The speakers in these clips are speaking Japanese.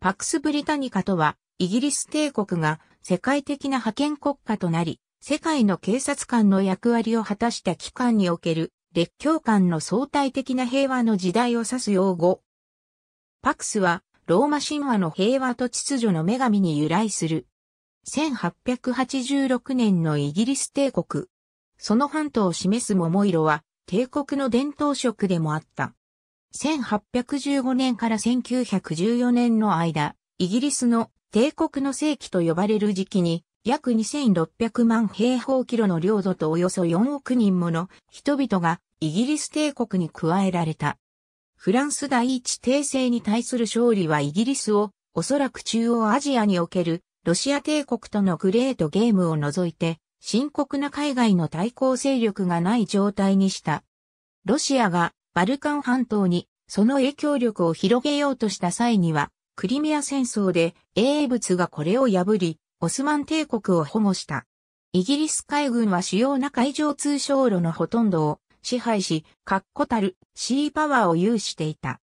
パクス・ブリタニカとは、イギリス帝国が世界的な派遣国家となり、世界の警察官の役割を果たした機関における列強間の相対的な平和の時代を指す用語。パクスは、ローマ神話の平和と秩序の女神に由来する。1886年のイギリス帝国。その半島を示す桃色は、帝国の伝統色でもあった。1815年から1914年の間、イギリスの帝国の世紀と呼ばれる時期に、約2600万平方キロの領土とおよそ4億人もの人々がイギリス帝国に加えられた。フランス第一帝政に対する勝利はイギリスをおそらく中央アジアにおけるロシア帝国とのグレートゲームを除いて深刻な海外の対抗勢力がない状態にした。ロシアがバルカン半島にその影響力を広げようとした際には、クリミア戦争で英物がこれを破り、オスマン帝国を保護した。イギリス海軍は主要な海上通商路のほとんどを支配し、確固たるシーパワーを有していた。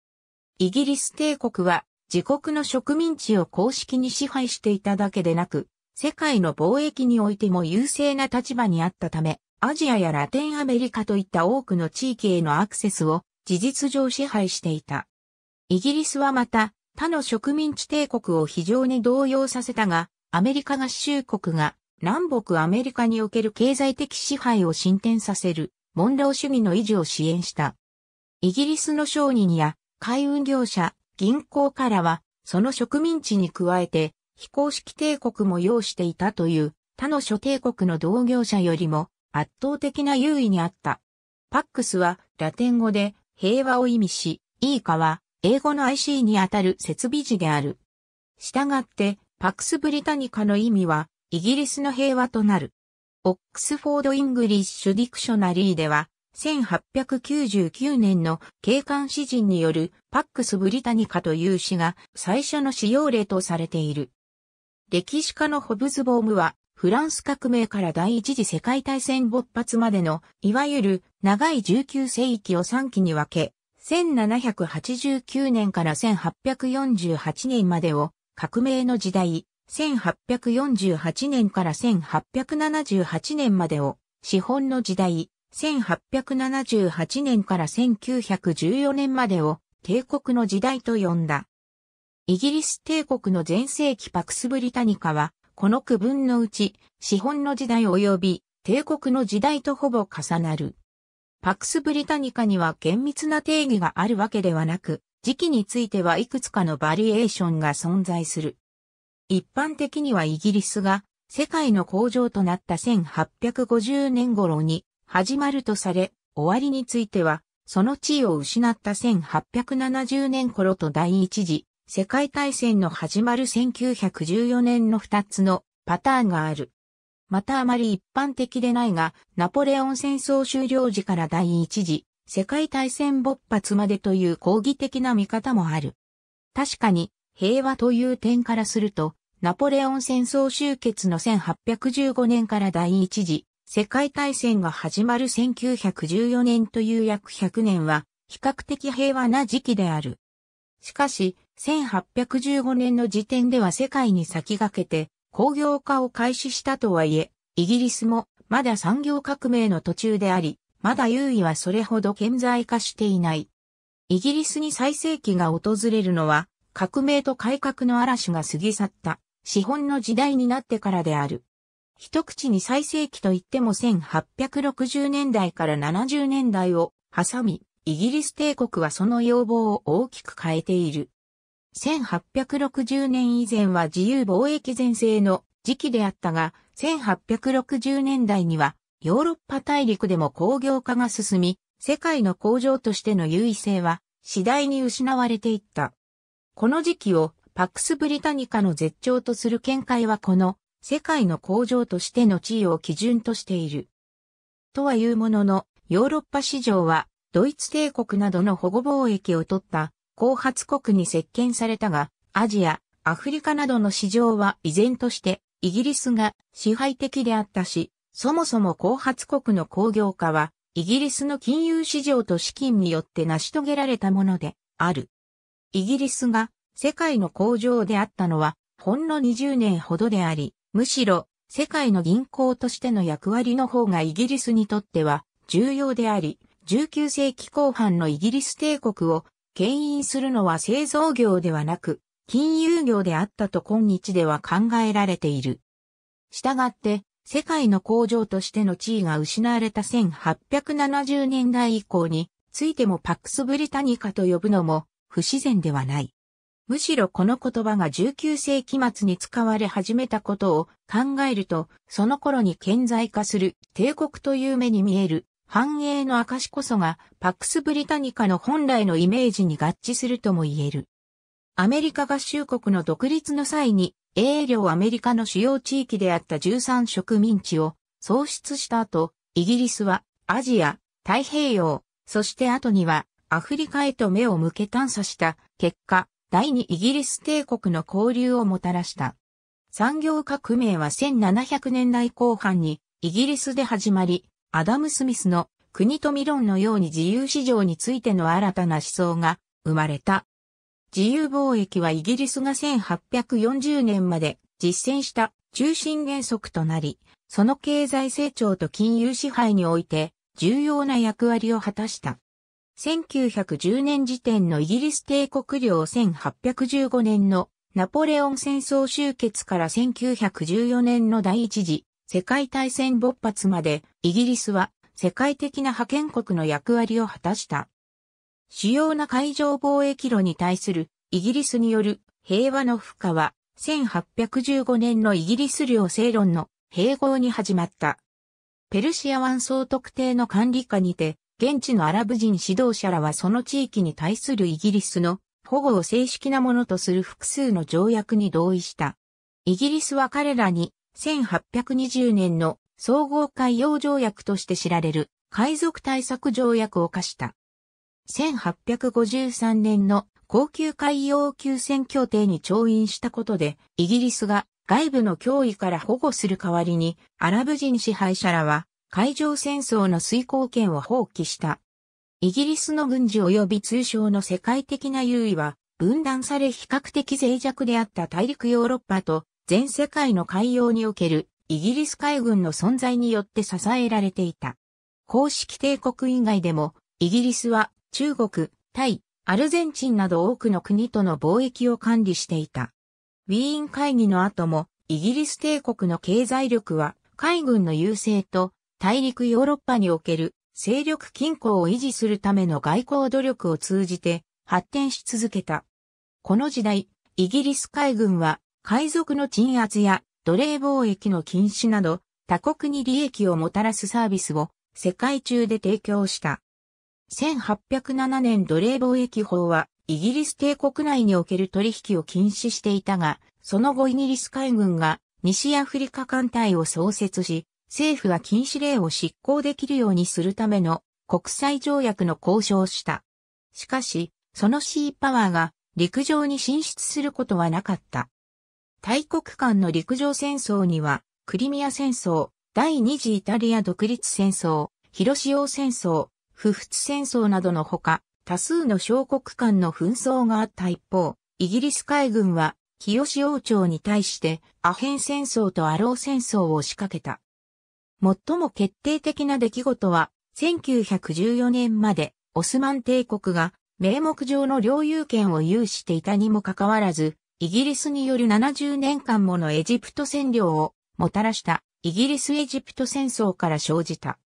イギリス帝国は自国の植民地を公式に支配していただけでなく、世界の貿易においても優勢な立場にあったため、アジアやラテンアメリカといった多くの地域へのアクセスを事実上支配していた。イギリスはまた他の植民地帝国を非常に動揺させたが、アメリカ合衆国が南北アメリカにおける経済的支配を進展させる、モンロー主義の維持を支援した。イギリスの商人や海運業者、銀行からは、その植民地に加えて、非公式帝国も要していたという、他の諸帝国の同業者よりも、圧倒的な優位にあった。パックスはラテン語で平和を意味し、イーカは英語の IC にあたる設備字である。したがって、パックスブリタニカの意味は、イギリスの平和となる。オックスフォード・イングリッシュ・ディクショナリーでは、1899年の警官詩人によるパックス・ブリタニカという詩が最初の使用例とされている。歴史家のホブズボームはフランス革命から第一次世界大戦勃発までの、いわゆる長い19世紀を3期に分け、1789年から1848年までを革命の時代、1848年から1878年までを資本の時代、1878年から1914年までを帝国の時代と呼んだ。イギリス帝国の前世紀パクスブリタニカはこの区分のうち、資本の時代及び帝国の時代とほぼ重なる。パクスブリタニカには厳密な定義があるわけではなく、時期についてはいくつかのバリエーションが存在する。一般的にはイギリスが世界の工場となった1850年頃に始まるとされ、終わりについては、その地位を失った1870年頃と第一次世界大戦の始まる1914年の2つのパターンがある。またあまり一般的でないが、ナポレオン戦争終了時から第一次世界大戦勃発までという抗議的な見方もある。確かに、平和という点からすると、ナポレオン戦争終結の1815年から第一次世界大戦が始まる1914年という約100年は比較的平和な時期である。しかし、1815年の時点では世界に先駆けて工業化を開始したとはいえ、イギリスもまだ産業革命の途中であり、まだ優位はそれほど顕在化していない。イギリスに最盛期が訪れるのは、革命と改革の嵐が過ぎ去った、資本の時代になってからである。一口に最盛期といっても1860年代から70年代を挟み、イギリス帝国はその要望を大きく変えている。1860年以前は自由貿易全盛の時期であったが、1860年代にはヨーロッパ大陸でも工業化が進み、世界の工場としての優位性は次第に失われていった。この時期をパックス・ブリタニカの絶頂とする見解はこの世界の工場としての地位を基準としている。とはいうものの、ヨーロッパ市場はドイツ帝国などの保護貿易を取った後発国に接見されたが、アジア、アフリカなどの市場は依然としてイギリスが支配的であったし、そもそも後発国の工業化はイギリスの金融市場と資金によって成し遂げられたものである。イギリスが世界の工場であったのはほんの20年ほどであり、むしろ世界の銀行としての役割の方がイギリスにとっては重要であり、19世紀後半のイギリス帝国を牽引するのは製造業ではなく、金融業であったと今日では考えられている。したがって、世界の工場としての地位が失われた1870年代以降についてもパックスブリタニカと呼ぶのも不自然ではない。むしろこの言葉が19世紀末に使われ始めたことを考えると、その頃に顕在化する帝国という目に見える繁栄の証こそがパックス・ブリタニカの本来のイメージに合致するとも言える。アメリカ合衆国の独立の際に、英領アメリカの主要地域であった13植民地を創出した後、イギリスはアジア、太平洋、そして後にはアフリカへと目を向け探査した結果、第二イギリス帝国の交流をもたらした。産業革命は1700年代後半にイギリスで始まり、アダム・スミスの国富論のように自由市場についての新たな思想が生まれた。自由貿易はイギリスが1840年まで実践した中心原則となり、その経済成長と金融支配において重要な役割を果たした。1910年時点のイギリス帝国領1815年のナポレオン戦争終結から1914年の第一次世界大戦勃発までイギリスは世界的な派遣国の役割を果たした。主要な海上貿易路に対するイギリスによる平和の負荷は1815年のイギリス領政論の併合に始まった。ペルシア湾総特定の管理下にて、現地のアラブ人指導者らはその地域に対するイギリスの保護を正式なものとする複数の条約に同意した。イギリスは彼らに1820年の総合海洋条約として知られる海賊対策条約を課した。1853年の高級海洋休戦協定に調印したことで、イギリスが外部の脅威から保護する代わりに、アラブ人支配者らは海上戦争の遂行権を放棄した。イギリスの軍事及び通商の世界的な優位は、分断され比較的脆弱であった大陸ヨーロッパと全世界の海洋におけるイギリス海軍の存在によって支えられていた。公式帝国以外でも、イギリスは中国、タイ、アルゼンチンなど多くの国との貿易を管理していた。ウィーン会議の後も、イギリス帝国の経済力は海軍の優勢と大陸ヨーロッパにおける勢力均衡を維持するための外交努力を通じて発展し続けた。この時代、イギリス海軍は海賊の鎮圧や奴隷貿易の禁止など、他国に利益をもたらすサービスを世界中で提供した。1807年奴隷貿易法は、イギリス帝国内における取引を禁止していたが、その後イギリス海軍が西アフリカ艦隊を創設し、政府は禁止令を執行できるようにするための国際条約の交渉をした。しかし、そのシーパワーが陸上に進出することはなかった。大国間の陸上戦争には、クリミア戦争、第二次イタリア独立戦争、広潮戦争、不仏戦争などのほか、多数の小国間の紛争があった一方、イギリス海軍は、清志王朝に対して、アヘン戦争とアロー戦争を仕掛けた。最も決定的な出来事は、1914年まで、オスマン帝国が、名目上の領有権を有していたにもかかわらず、イギリスによる70年間ものエジプト占領をもたらしたイギリス・エジプト戦争から生じた。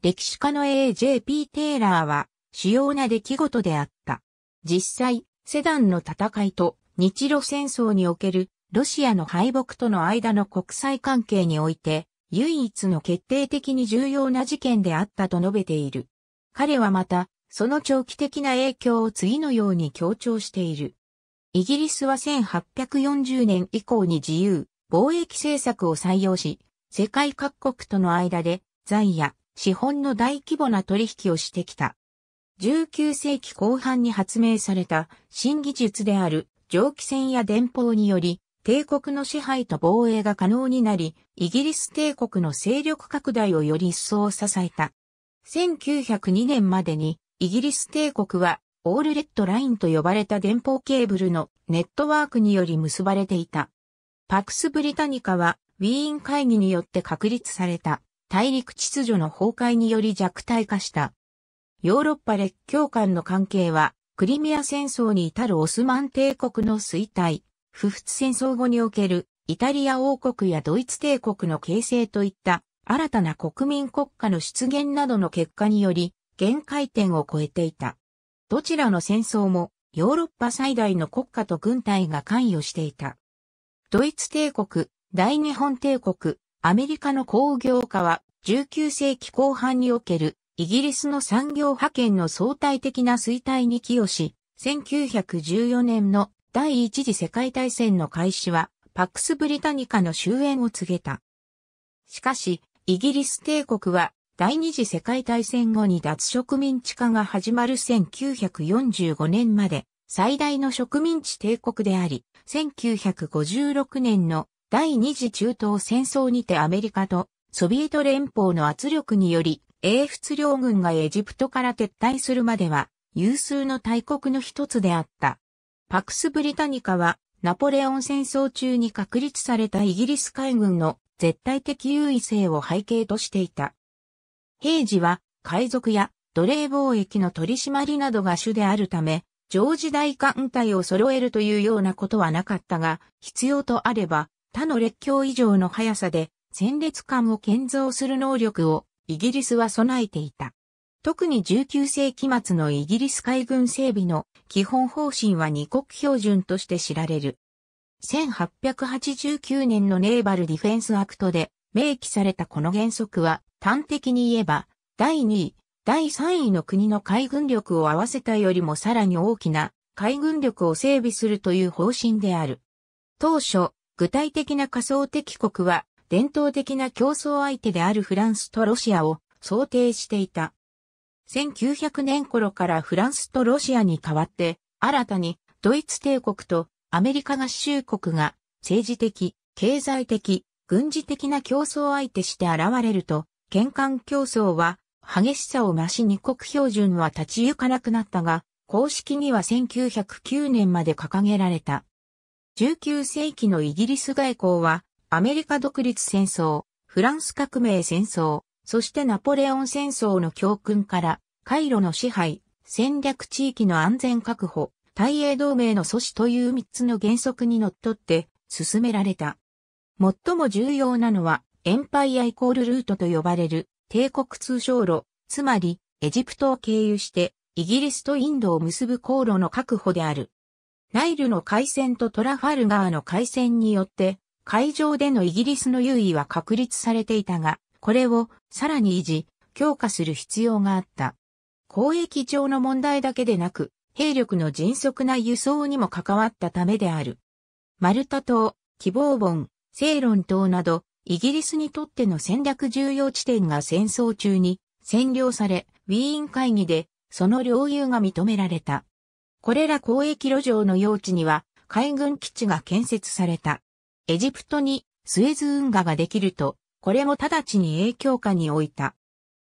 歴史家の A.J.P. テイラーは主要な出来事であった。実際、セダンの戦いと日露戦争におけるロシアの敗北との間の国際関係において唯一の決定的に重要な事件であったと述べている。彼はまた、その長期的な影響を次のように強調している。イギリスは1840年以降に自由、貿易政策を採用し、世界各国との間で財や資本の大規模な取引をしてきた。19世紀後半に発明された新技術である蒸気船や電報により、帝国の支配と防衛が可能になり、イギリス帝国の勢力拡大をより一層支えた。1902年までにイギリス帝国はオールレッドラインと呼ばれた電報ケーブルのネットワークにより結ばれていた。パクス・ブリタニカは、ウィーン会議によって確立された大陸秩序の崩壊により弱体化した。ヨーロッパ列強間の関係は、クリミア戦争に至るオスマン帝国の衰退、不仏戦争後におけるイタリア王国やドイツ帝国の形成といった新たな国民国家の出現などの結果により限界点を超えていた。どちらの戦争もヨーロッパ最大の国家と軍隊が関与していた。ドイツ帝国、大日本帝国、アメリカの工業化は19世紀後半におけるイギリスの産業派遣の相対的な衰退に寄与し、1914年の第一次世界大戦の開始はパックス・ブリタニカの終焉を告げた。しかし、イギリス帝国は第二次世界大戦後に脱植民地化が始まる1945年まで最大の植民地帝国であり、1956年の第二次中東戦争にてアメリカとソビエト連邦の圧力により、英仏領軍がエジプトから撤退するまでは有数の大国の一つであった。パクス・ブリタニカはナポレオン戦争中に確立されたイギリス海軍の絶対的優位性を背景としていた。平時は海賊や奴隷貿易の取り締まりなどが主であるため、常時大艦隊を揃えるというようなことはなかったが、必要とあれば、他の列強以上の速さで、戦列艦を建造する能力を、イギリスは備えていた。特に19世紀末のイギリス海軍整備の基本方針は二国標準として知られる。1889年のネーバルディフェンスアクトで明記されたこの原則は端的に言えば、第2位、第3位の国の海軍力を合わせたよりもさらに大きな海軍力を整備するという方針である。当初、具体的な仮想敵国は伝統的な競争相手であるフランスとロシアを想定していた。1900年頃からフランスとロシアに代わって、新たにドイツ帝国とアメリカ合衆国が政治的、経済的、軍事的な競争相手して現れると県間競争は激しさを増し二国標準は立ち行かなくなったが、公式には1909年まで掲げられた。19世紀のイギリス外交は、アメリカ独立戦争、フランス革命戦争、そしてナポレオン戦争の教訓から、回路の支配、戦略地域の安全確保、大英同盟の阻止という3つの原則にのっとって進められた。最も重要なのは、エンパイアイコールルートと呼ばれる帝国通商路、つまりエジプトを経由してイギリスとインドを結ぶ航路の確保である。ナイルの海戦とトラファルガーの海戦によって海上でのイギリスの優位は確立されていたが、これをさらに維持、強化する必要があった。交易上の問題だけでなく、兵力の迅速な輸送にも関わったためである。マルタ島、希望本、セイロン島など、イギリスにとっての戦略重要地点が戦争中に占領され、ウィーン会議でその領有が認められた。これら交易路上の用地には海軍基地が建設された。エジプトにスエズ運河ができると、これも直ちに影響下に置いた。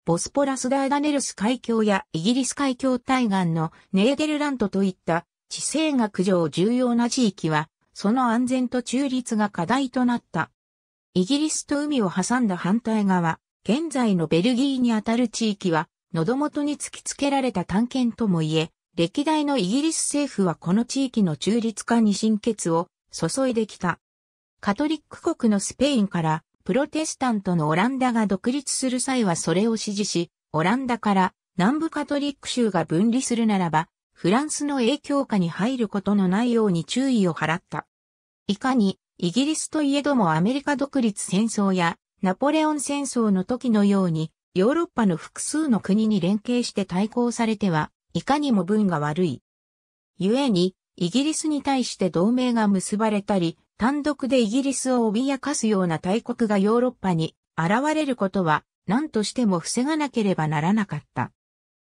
ボスポラスダーダネルス海峡やイギリス海峡対岸のネーデルラントといった地政学上重要な地域は、その安全と中立が課題となった。イギリスと海を挟んだ反対側、現在のベルギーにあたる地域は、喉元に突きつけられた探検ともいえ、歴代のイギリス政府はこの地域の中立化に心血を注いできた。カトリック国のスペインからプロテスタントのオランダが独立する際はそれを支持し、オランダから南部カトリック州が分離するならば、フランスの影響下に入ることのないように注意を払った。いかにイギリスといえどもアメリカ独立戦争やナポレオン戦争の時のようにヨーロッパの複数の国に連携して対抗されてはいかにも分が悪い。故にイギリスに対して同盟が結ばれたり単独でイギリスを脅かすような大国がヨーロッパに現れることは何としても防がなければならなかった。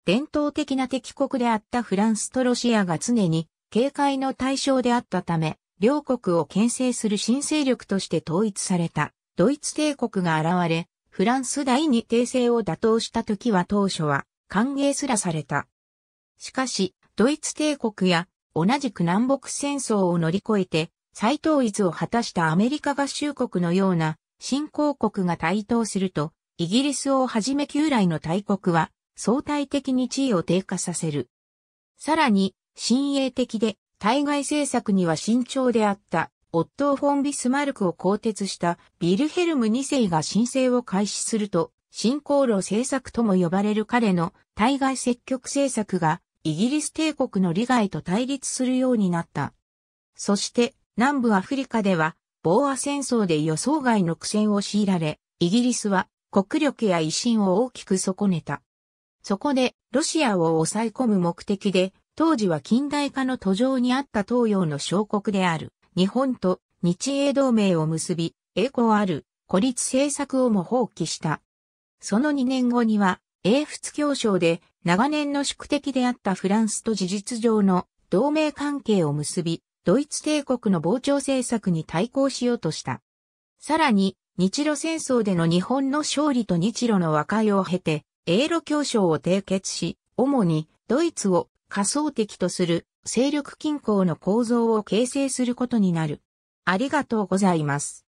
伝統的な敵国であったフランスとロシアが常に警戒の対象であったため、両国を牽制する新勢力として統一されたドイツ帝国が現れ、フランス第二帝政を打倒した時は当初は歓迎すらされた。しかし、ドイツ帝国や同じく南北戦争を乗り越えて再統一を果たしたアメリカ合衆国のような新興国が台頭すると、イギリスをはじめ旧来の大国は相対的に地位を低下させる。さらに、親衛的で対外政策には慎重であった、オットー・フォン・ビスマルクを更迭したビルヘルム2世が申請を開始すると、新航路政策とも呼ばれる彼の対外積極政策がイギリス帝国の利害と対立するようになった。そして南部アフリカではボーア戦争で予想外の苦戦を強いられ、イギリスは国力や威信を大きく損ねた。そこでロシアを抑え込む目的で当時は近代化の途上にあった東洋の小国である日本と日英同盟を結び、栄光ある孤立政策をも放棄した。その2年後には、英仏協商で長年の宿敵であったフランスと事実上の同盟関係を結び、ドイツ帝国の膨張政策に対抗しようとした。さらに、日露戦争での日本の勝利と日露の和解を経て、英露協商を締結し、主にドイツを仮想敵とする勢力均衡の構造を形成することになる。ありがとうございます。